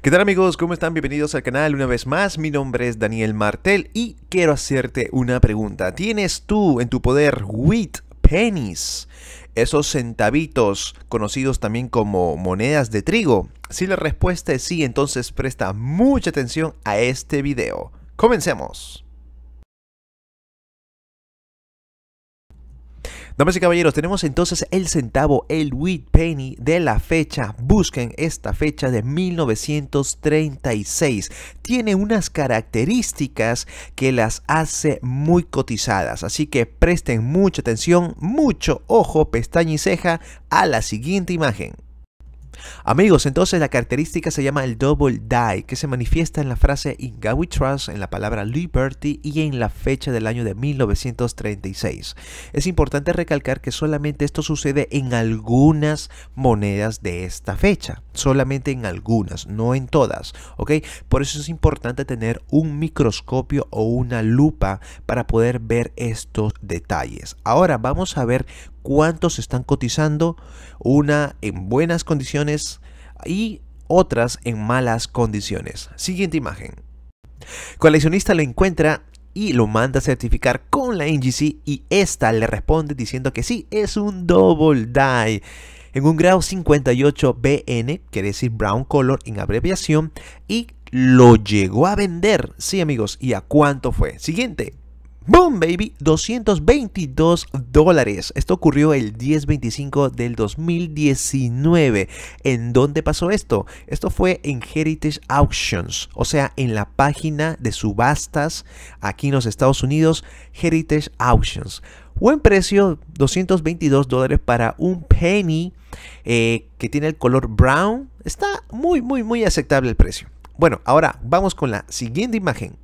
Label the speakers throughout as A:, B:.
A: ¿Qué tal amigos? ¿Cómo están? Bienvenidos al canal una vez más. Mi nombre es Daniel Martel y quiero hacerte una pregunta. ¿Tienes tú en tu poder wheat pennies? Esos centavitos conocidos también como monedas de trigo. Si la respuesta es sí, entonces presta mucha atención a este video. Comencemos. Damas y caballeros, tenemos entonces el centavo, el wheat penny de la fecha. Busquen esta fecha de 1936. Tiene unas características que las hace muy cotizadas. Así que presten mucha atención, mucho ojo, pestaña y ceja a la siguiente imagen. Amigos, entonces la característica se llama el double die, que se manifiesta en la frase In God We Trust, en la palabra Liberty y en la fecha del año de 1936. Es importante recalcar que solamente esto sucede en algunas monedas de esta fecha, solamente en algunas, no en todas, ¿ok? Por eso es importante tener un microscopio o una lupa para poder ver estos detalles. Ahora vamos a ver cuántos están cotizando, una en buenas condiciones y otras en malas condiciones. Siguiente imagen. Coleccionista lo encuentra y lo manda a certificar con la NGC y esta le responde diciendo que sí, es un double die. En un grado 58 BN, quiere decir Brown Color en abreviación, y lo llegó a vender. Sí amigos, ¿y a cuánto fue? Siguiente. Boom, baby, 222 dólares. Esto ocurrió el 10-25 del 2019. ¿En dónde pasó esto? Esto fue en Heritage Auctions, o sea, en la página de subastas aquí en los Estados Unidos, Heritage Auctions. Buen precio, 222 dólares para un penny eh, que tiene el color brown. Está muy, muy, muy aceptable el precio. Bueno, ahora vamos con la siguiente imagen.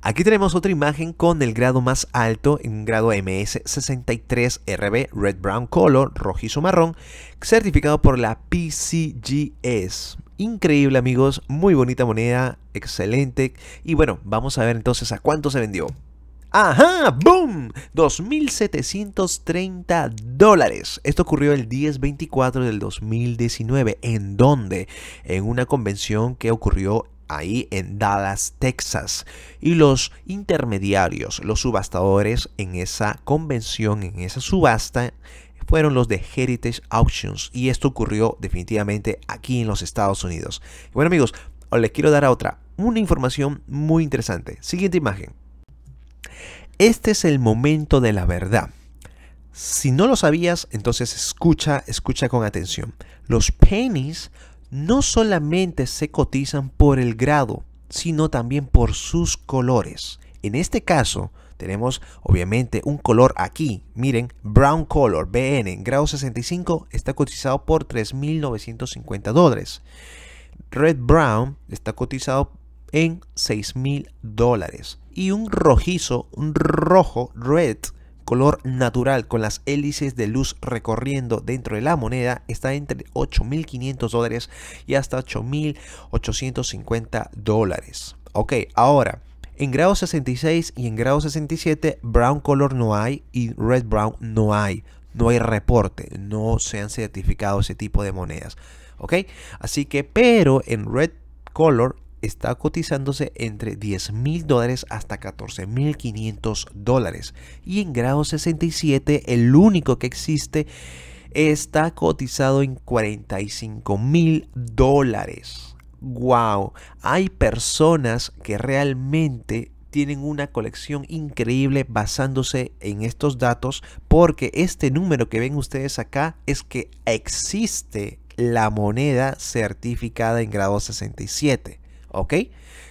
A: Aquí tenemos otra imagen con el grado más alto, en grado MS63RB Red Brown Color, rojizo marrón, certificado por la PCGS. Increíble amigos, muy bonita moneda, excelente. Y bueno, vamos a ver entonces a cuánto se vendió. ¡Ajá! ¡Boom! 2.730 dólares. Esto ocurrió el 10-24 del 2019. ¿En dónde? En una convención que ocurrió ahí en Dallas, Texas, y los intermediarios, los subastadores en esa convención, en esa subasta, fueron los de Heritage Auctions y esto ocurrió definitivamente aquí en los Estados Unidos. Bueno amigos, les quiero dar a otra, una información muy interesante. Siguiente imagen. Este es el momento de la verdad. Si no lo sabías, entonces escucha, escucha con atención. Los pennies no solamente se cotizan por el grado, sino también por sus colores. En este caso, tenemos obviamente un color aquí, miren, Brown Color, BN, grado 65, está cotizado por 3.950 dólares. Red Brown está cotizado en 6.000 dólares. Y un rojizo, un rojo, Red, color natural con las hélices de luz recorriendo dentro de la moneda está entre 8.500 dólares y hasta 8.850 dólares. Ok, ahora, en grado 66 y en grado 67, brown color no hay y red brown no hay. No hay reporte, no se han certificado ese tipo de monedas. Ok, así que, pero en red color está cotizándose entre 10 mil dólares hasta 14 mil 500 dólares. Y en grado 67, el único que existe, está cotizado en 45 mil dólares. ¡Wow! Hay personas que realmente tienen una colección increíble basándose en estos datos porque este número que ven ustedes acá es que existe la moneda certificada en grado 67. ¿ok?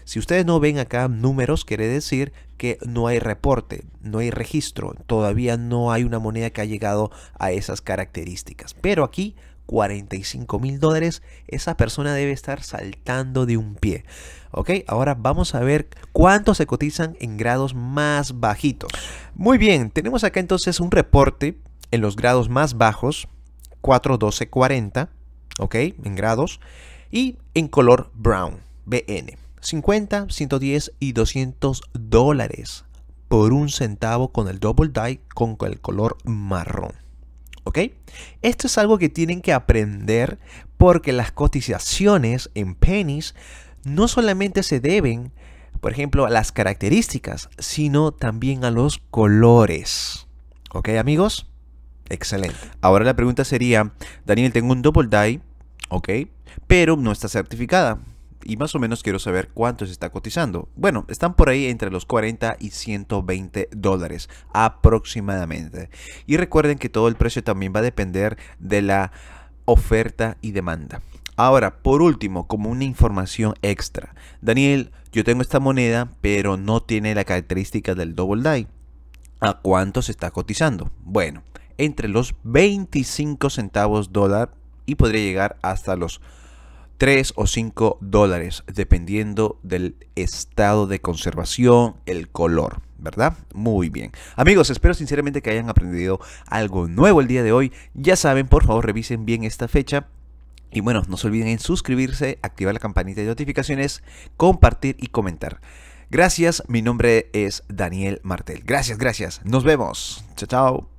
A: Si ustedes no ven acá números, quiere decir que no hay reporte, no hay registro, todavía no hay una moneda que ha llegado a esas características. Pero aquí, 45 mil dólares, esa persona debe estar saltando de un pie. ¿Ok? Ahora vamos a ver cuánto se cotizan en grados más bajitos. Muy bien, tenemos acá entonces un reporte en los grados más bajos, 412.40 ¿ok? En grados, y en color brown. BN. 50, 110 y 200 dólares por un centavo con el double die con el color marrón. ¿Ok? Esto es algo que tienen que aprender porque las cotizaciones en pennies no solamente se deben, por ejemplo, a las características, sino también a los colores. ¿Ok, amigos? Excelente. Ahora la pregunta sería, Daniel, tengo un double die, ¿ok? Pero no está certificada y más o menos quiero saber cuánto se está cotizando. Bueno, están por ahí entre los 40 y 120 dólares aproximadamente. Y recuerden que todo el precio también va a depender de la oferta y demanda. Ahora, por último, como una información extra. Daniel, yo tengo esta moneda, pero no tiene la característica del double die. ¿A cuánto se está cotizando? Bueno, entre los 25 centavos dólar y podría llegar hasta los 3 o 5 dólares, dependiendo del estado de conservación, el color, ¿verdad? Muy bien. Amigos, espero sinceramente que hayan aprendido algo nuevo el día de hoy. Ya saben, por favor, revisen bien esta fecha y bueno, no se olviden en suscribirse, activar la campanita de notificaciones, compartir y comentar. Gracias, mi nombre es Daniel Martel. Gracias, gracias. Nos vemos. Chao, chao.